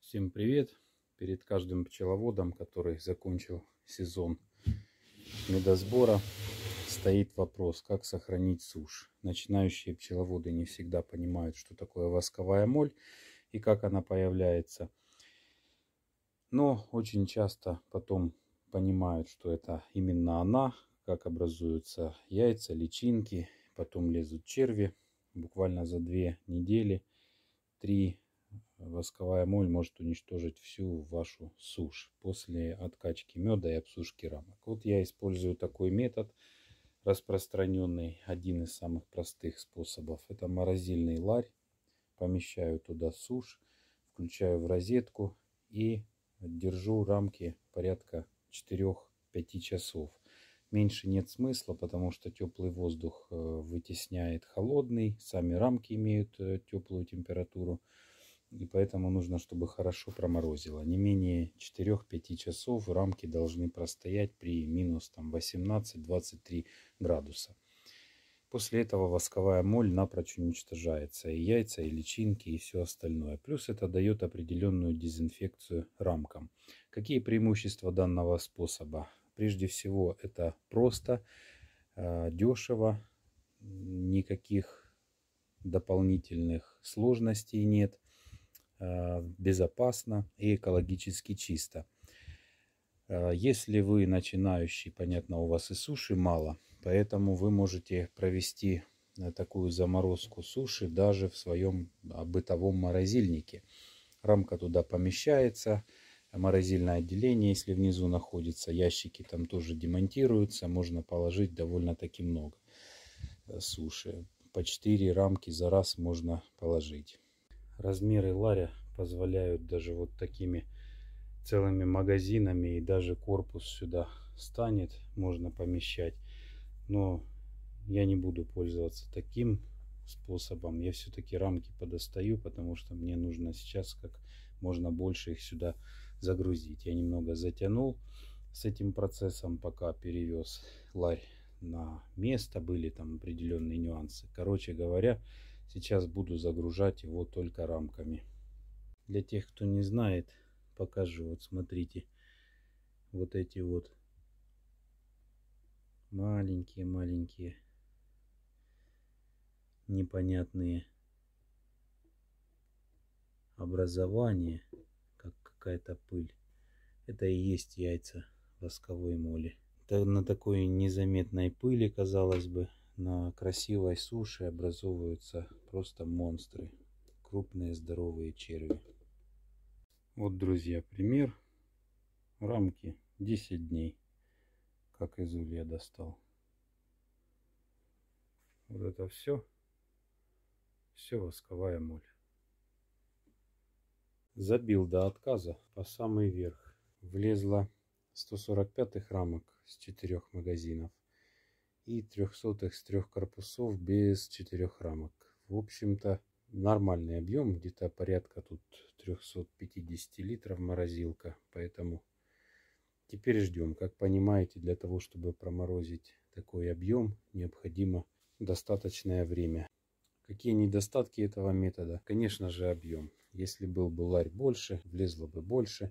Всем привет! Перед каждым пчеловодом, который закончил сезон медосбора, стоит вопрос, как сохранить сушь. Начинающие пчеловоды не всегда понимают, что такое восковая моль и как она появляется. Но очень часто потом понимают, что это именно она, как образуются яйца, личинки, потом лезут черви буквально за две недели три э, восковая моль может уничтожить всю вашу сушь после откачки меда и обсушки рамок. Вот я использую такой метод, распространенный, один из самых простых способов. Это морозильный ларь. Помещаю туда сушь, включаю в розетку и держу рамки порядка 4-5 часов. Меньше нет смысла, потому что теплый воздух э, вытесняет холодный, сами рамки имеют э, теплую температуру, и поэтому нужно, чтобы хорошо проморозило. Не менее 4-5 часов рамки должны простоять при минус 18-23 градуса. После этого восковая моль напрочь уничтожается, и яйца, и личинки, и все остальное. Плюс это дает определенную дезинфекцию рамкам. Какие преимущества данного способа? Прежде всего, это просто, а, дешево, никаких дополнительных сложностей нет, а, безопасно и экологически чисто. А, если вы начинающий, понятно, у вас и суши мало, поэтому вы можете провести э, такую заморозку суши даже в своем бытовом морозильнике. Рамка туда помещается, морозильное отделение, если внизу находится, ящики там тоже демонтируются, можно положить довольно-таки много э, суши. По 4 рамки за раз можно положить. Размеры ларя позволяют даже вот такими целыми магазинами и даже корпус сюда станет, можно помещать. Но я не буду пользоваться таким способом. Я все-таки рамки подостаю, потому что мне нужно сейчас как можно больше их сюда загрузить. Я немного затянул с этим процессом, пока перевез ларь на место. Были там определенные нюансы. Короче говоря, сейчас буду загружать его только рамками. Для тех, кто не знает, покажу. Вот смотрите, вот эти вот маленькие-маленькие непонятные образования – какая-то пыль. Это и есть яйца восковой моли. Это на такой незаметной пыли, казалось бы, на красивой суше образовываются просто монстры. Крупные здоровые черви. Вот, друзья, пример. Рамки 10 дней, как из улья достал. Вот это все, все восковая моль. Забил до отказа по самый верх. Влезло 145 рамок с четырех магазинов и трехсотых с трех корпусов без четырех рамок. В общем-то, нормальный объем, где-то порядка тут 350 литров морозилка, поэтому теперь ждем. Как понимаете, для того, чтобы проморозить такой объем, необходимо достаточное время. Какие недостатки этого метода? Конечно же, объем. Если был бы ларь больше, влезло бы больше.